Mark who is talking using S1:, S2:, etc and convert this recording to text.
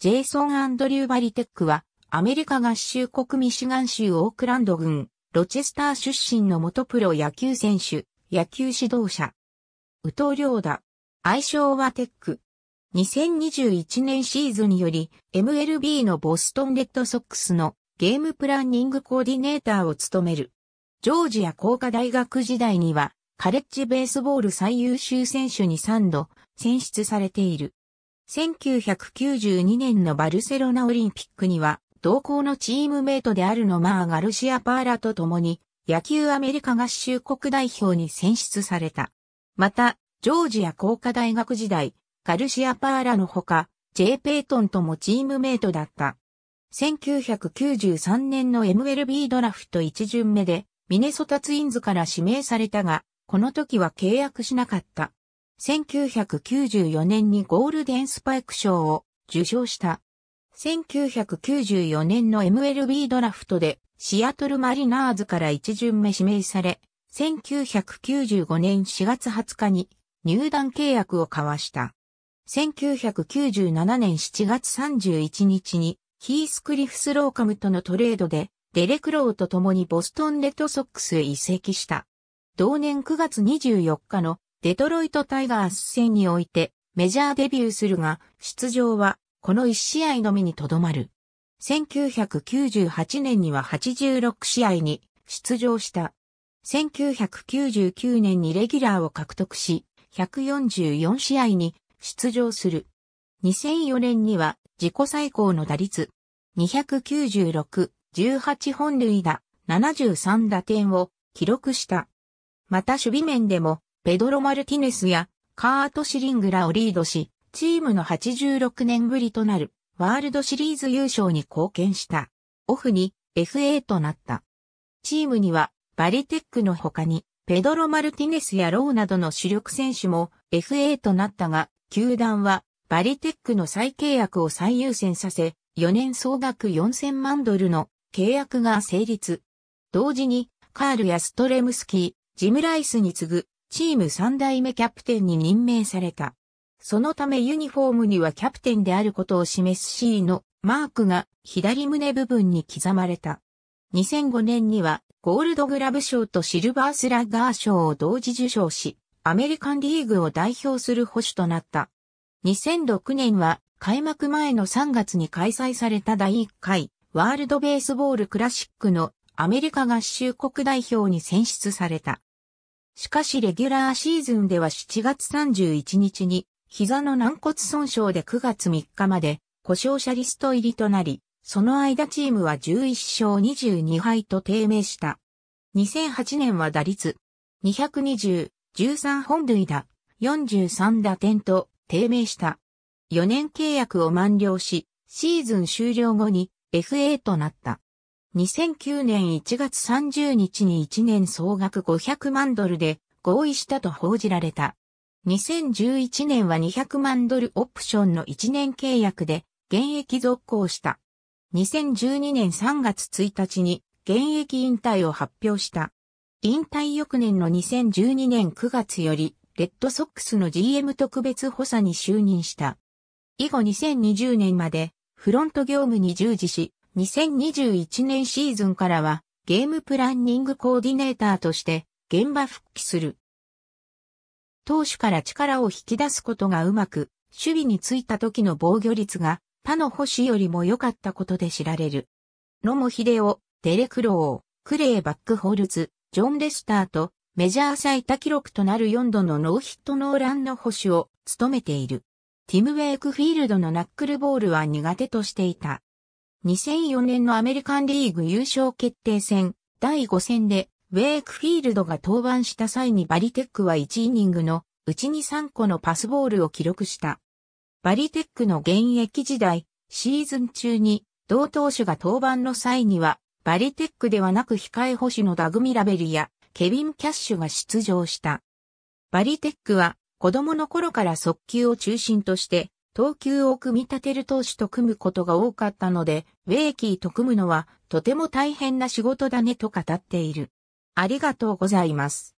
S1: ジェイソン・アンドリュー・バリテックは、アメリカ合衆国ミシガン州オークランド郡、ロチェスター出身の元プロ野球選手、野球指導者。宇藤良だ。愛称はテック。2021年シーズンより MLB のボストンレッドソックスのゲームプランニングコーディネーターを務める。ジョージア工科大学時代にはカレッジベースボール最優秀選手に3度選出されている。1992年のバルセロナオリンピックには、同校のチームメイトであるノマー・ガルシア・パーラと共に、野球アメリカ合衆国代表に選出された。また、ジョージア工科大学時代、ガルシア・パーラのほか、J. ペイトンともチームメイトだった。1993年の MLB ドラフト1巡目で、ミネソタツインズから指名されたが、この時は契約しなかった。1994年にゴールデンスパイク賞を受賞した。1994年の MLB ドラフトでシアトルマリナーズから一巡目指名され、1995年4月20日に入団契約を交わした。1997年7月31日にヒースクリフス・ローカムとのトレードでデレク・ローと共にボストン・レッドソックスへ移籍した。同年9月24日のデトロイトタイガース戦においてメジャーデビューするが、出場はこの1試合のみにとどまる。1998年には86試合に出場した。1999年にレギュラーを獲得し、144試合に出場する。2004年には自己最高の打率296、18本塁打、73打点を記録した。また守備面でもペドロ・マルティネスやカート・シリングらをリードし、チームの86年ぶりとなるワールドシリーズ優勝に貢献した。オフに FA となった。チームにはバリテックの他にペドロ・マルティネスやローなどの主力選手も FA となったが、球団はバリテックの再契約を最優先させ、4年総額4000万ドルの契約が成立。同時に、カールやストレムスキー、ジムライスに次ぐチーム三代目キャプテンに任命された。そのためユニフォームにはキャプテンであることを示す C のマークが左胸部分に刻まれた。2005年にはゴールドグラブ賞とシルバースラッガー賞を同時受賞し、アメリカンリーグを代表する保守となった。2006年は開幕前の3月に開催された第1回ワールドベースボールクラシックのアメリカ合衆国代表に選出された。しかしレギュラーシーズンでは7月31日に膝の軟骨損傷で9月3日まで故障者リスト入りとなり、その間チームは11勝22敗と低迷した。2008年は打率220、13本塁打、43打点と低迷した。4年契約を満了し、シーズン終了後に FA となった。2009年1月30日に1年総額500万ドルで合意したと報じられた。2011年は200万ドルオプションの1年契約で現役続行した。2012年3月1日に現役引退を発表した。引退翌年の2012年9月よりレッドソックスの GM 特別補佐に就任した。以後2020年までフロント業務に従事し、2021年シーズンからはゲームプランニングコーディネーターとして現場復帰する。投手から力を引き出すことがうまく、守備についた時の防御率が他の星よりも良かったことで知られる。ロモヒデオ、デレクロー、クレイ・バックホールズ、ジョン・レスターとメジャー最多記録となる4度のノーヒットノーランの星を務めている。ティム・ウェイクフィールドのナックルボールは苦手としていた。2004年のアメリカンリーグ優勝決定戦第5戦でウェイクフィールドが登板した際にバリテックは1イニングのうちに3個のパスボールを記録した。バリテックの現役時代、シーズン中に同投手が登板の際には、バリテックではなく控え保守のダグ・ミラベルやケビン・キャッシュが出場した。バリテックは子供の頃から速球を中心として投球を組み立てる投手と組むことが多かったので、ウェイキーと組むのはとても大変な仕事だねと語っている。ありがとうございます。